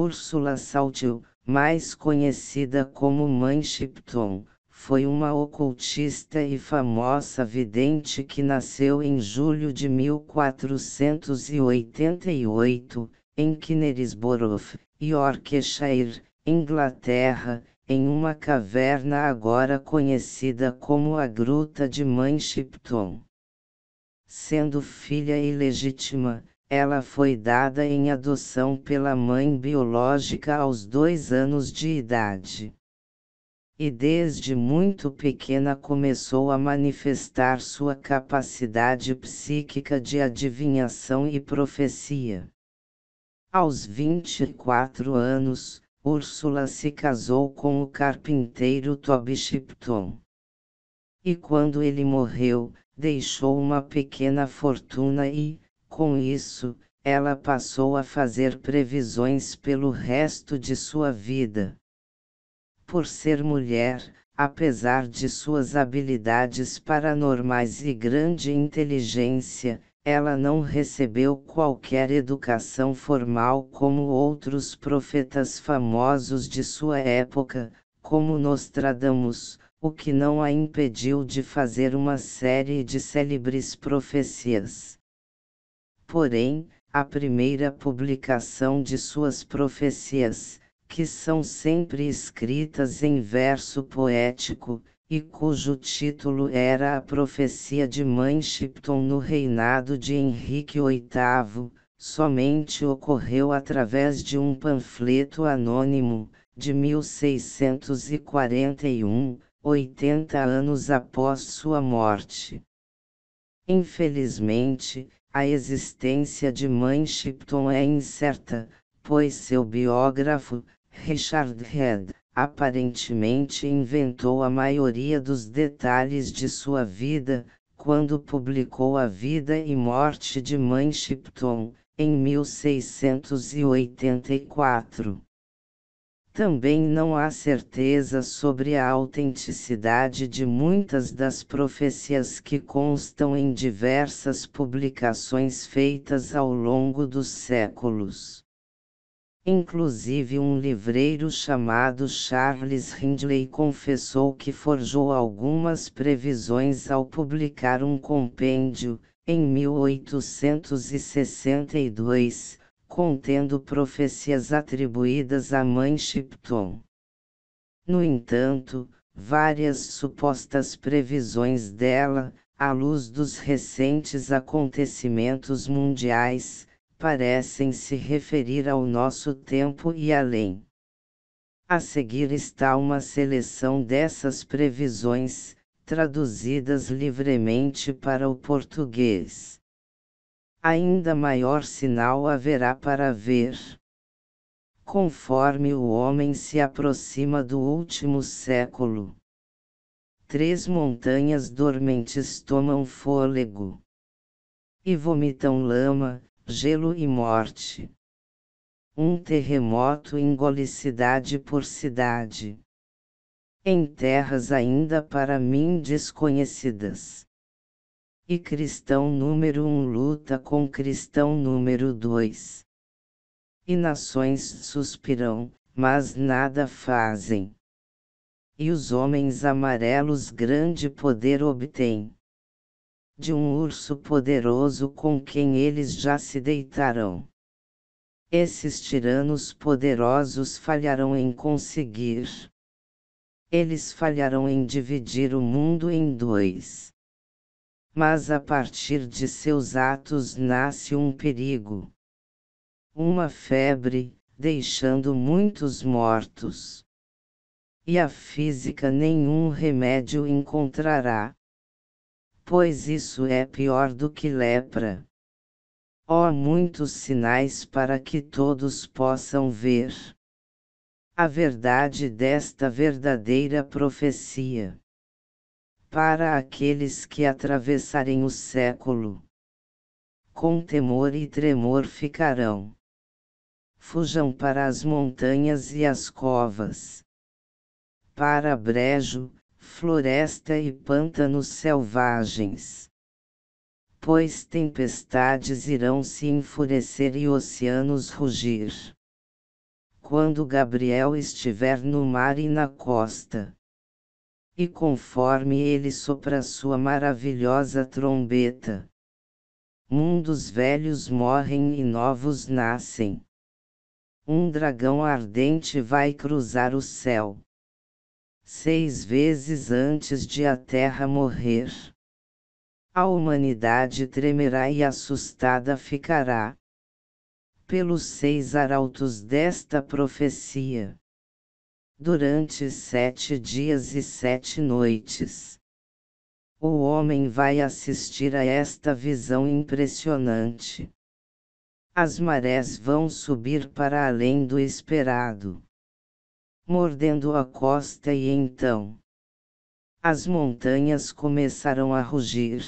Úrsula Saltil, mais conhecida como Mãe Shipton, foi uma ocultista e famosa vidente que nasceu em julho de 1488, em Kinnerisborough, Yorkshire, Inglaterra, em uma caverna agora conhecida como a Gruta de Mãe Shipton. Sendo filha ilegítima, ela foi dada em adoção pela mãe biológica aos dois anos de idade. E desde muito pequena começou a manifestar sua capacidade psíquica de adivinhação e profecia. Aos 24 anos, Úrsula se casou com o carpinteiro Toby Shipton. E quando ele morreu, deixou uma pequena fortuna e, com isso, ela passou a fazer previsões pelo resto de sua vida. Por ser mulher, apesar de suas habilidades paranormais e grande inteligência, ela não recebeu qualquer educação formal como outros profetas famosos de sua época, como Nostradamus, o que não a impediu de fazer uma série de célebres profecias porém, a primeira publicação de suas profecias, que são sempre escritas em verso poético, e cujo título era A Profecia de Manchipton no reinado de Henrique VIII, somente ocorreu através de um panfleto anônimo, de 1641, 80 anos após sua morte. Infelizmente, a existência de mãe Shipton é incerta, pois seu biógrafo, Richard Head, aparentemente inventou a maioria dos detalhes de sua vida, quando publicou A Vida e Morte de Mãe Shipton, em 1684. Também não há certeza sobre a autenticidade de muitas das profecias que constam em diversas publicações feitas ao longo dos séculos. Inclusive, um livreiro chamado Charles Hindley confessou que forjou algumas previsões ao publicar um compêndio, em 1862 contendo profecias atribuídas à mãe Shipton. No entanto, várias supostas previsões dela, à luz dos recentes acontecimentos mundiais, parecem se referir ao nosso tempo e além. A seguir está uma seleção dessas previsões, traduzidas livremente para o português ainda maior sinal haverá para ver. Conforme o homem se aproxima do último século, três montanhas dormentes tomam fôlego e vomitam lama, gelo e morte. Um terremoto engole cidade por cidade. Em terras ainda para mim desconhecidas e cristão número 1 um luta com cristão número 2. E nações suspiram, mas nada fazem. E os homens amarelos grande poder obtêm. De um urso poderoso com quem eles já se deitarão. Esses tiranos poderosos falharão em conseguir. Eles falharão em dividir o mundo em dois mas a partir de seus atos nasce um perigo. Uma febre, deixando muitos mortos. E a física nenhum remédio encontrará. Pois isso é pior do que lepra. Ó oh, muitos sinais para que todos possam ver a verdade desta verdadeira profecia para aqueles que atravessarem o século. Com temor e tremor ficarão. Fujam para as montanhas e as covas. Para brejo, floresta e pântanos selvagens. Pois tempestades irão se enfurecer e oceanos rugir. Quando Gabriel estiver no mar e na costa e conforme ele sopra sua maravilhosa trombeta. Mundos velhos morrem e novos nascem. Um dragão ardente vai cruzar o céu. Seis vezes antes de a terra morrer. A humanidade tremerá e assustada ficará. Pelos seis arautos desta profecia durante sete dias e sete noites. O homem vai assistir a esta visão impressionante. As marés vão subir para além do esperado, mordendo a costa, e então as montanhas começarão a rugir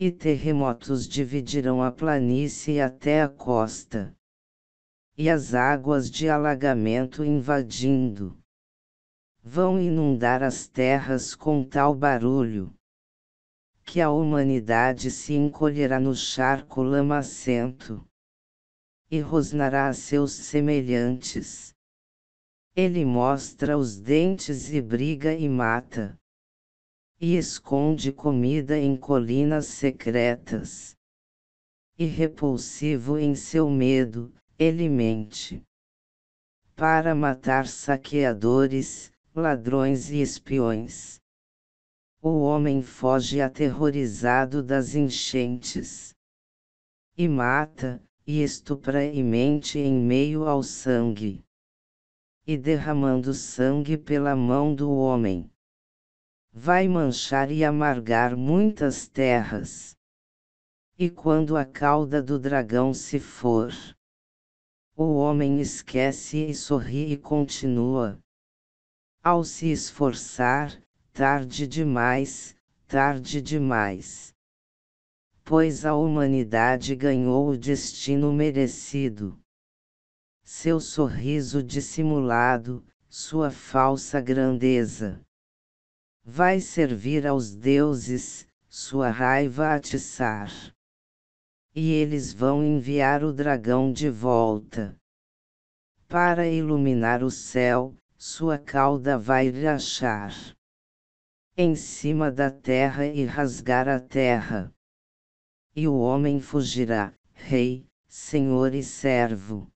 e terremotos dividirão a planície até a costa e as águas de alagamento invadindo. Vão inundar as terras com tal barulho que a humanidade se encolherá no charco lamacento e rosnará a seus semelhantes. Ele mostra os dentes e briga e mata, e esconde comida em colinas secretas. E repulsivo em seu medo, ele mente. Para matar saqueadores, ladrões e espiões. O homem foge aterrorizado das enchentes. E mata, e estupra e mente em meio ao sangue. E derramando sangue pela mão do homem. Vai manchar e amargar muitas terras. E quando a cauda do dragão se for, o homem esquece e sorri e continua. Ao se esforçar, tarde demais, tarde demais. Pois a humanidade ganhou o destino merecido. Seu sorriso dissimulado, sua falsa grandeza. Vai servir aos deuses, sua raiva atiçar e eles vão enviar o dragão de volta. Para iluminar o céu, sua cauda vai rachar em cima da terra e rasgar a terra. E o homem fugirá, rei, senhor e servo.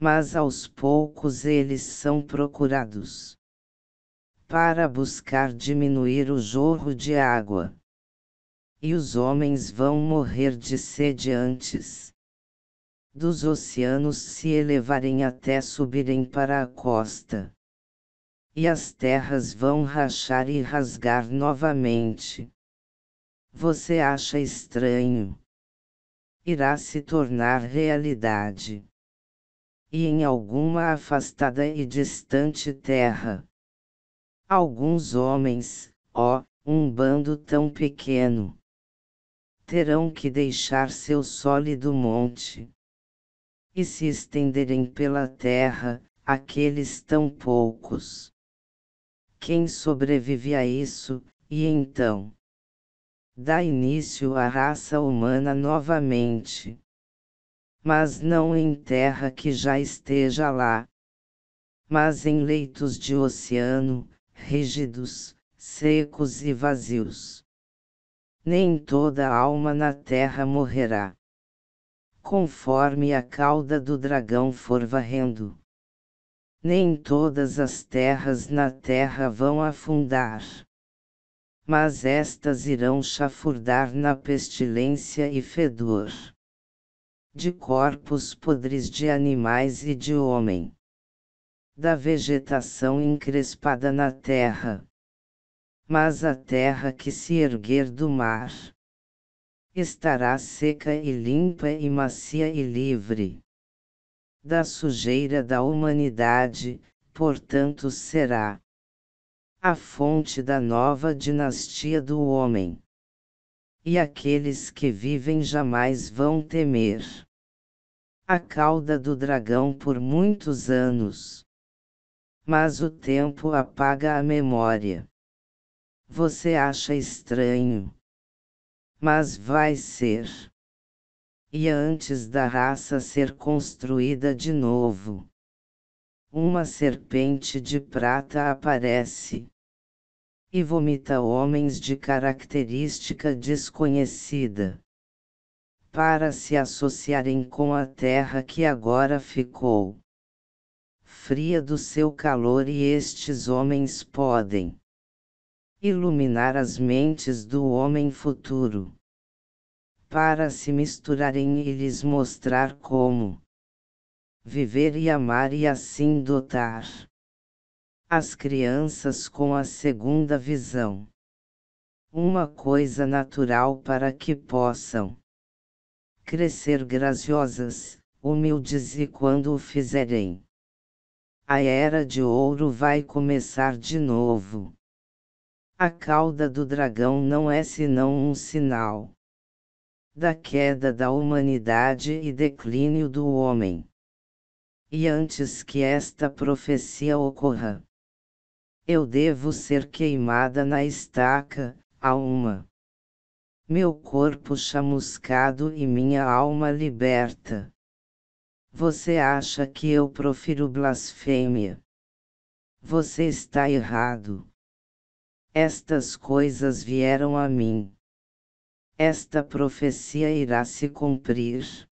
Mas aos poucos eles são procurados para buscar diminuir o jorro de água e os homens vão morrer de sede antes dos oceanos se elevarem até subirem para a costa. E as terras vão rachar e rasgar novamente. Você acha estranho? Irá se tornar realidade. E em alguma afastada e distante terra. Alguns homens, ó, um bando tão pequeno terão que deixar seu sólido monte e se estenderem pela terra, aqueles tão poucos. Quem sobrevive a isso, e então? Dá início à raça humana novamente. Mas não em terra que já esteja lá, mas em leitos de oceano, rígidos, secos e vazios nem toda alma na terra morrerá. Conforme a cauda do dragão for varrendo. Nem todas as terras na terra vão afundar. Mas estas irão chafurdar na pestilência e fedor. De corpos podres de animais e de homem. Da vegetação encrespada na terra mas a terra que se erguer do mar estará seca e limpa e macia e livre da sujeira da humanidade, portanto será a fonte da nova dinastia do homem. E aqueles que vivem jamais vão temer a cauda do dragão por muitos anos. Mas o tempo apaga a memória você acha estranho. Mas vai ser. E antes da raça ser construída de novo, uma serpente de prata aparece e vomita homens de característica desconhecida para se associarem com a terra que agora ficou fria do seu calor e estes homens podem iluminar as mentes do homem futuro. Para se misturarem e lhes mostrar como viver e amar e assim dotar as crianças com a segunda visão. Uma coisa natural para que possam crescer graciosas, humildes e quando o fizerem. A era de ouro vai começar de novo. A cauda do dragão não é senão um sinal da queda da humanidade e declínio do homem. E antes que esta profecia ocorra, eu devo ser queimada na estaca, alma. Meu corpo chamuscado e minha alma liberta. Você acha que eu profiro blasfêmia? Você está errado. Estas coisas vieram a mim. Esta profecia irá se cumprir.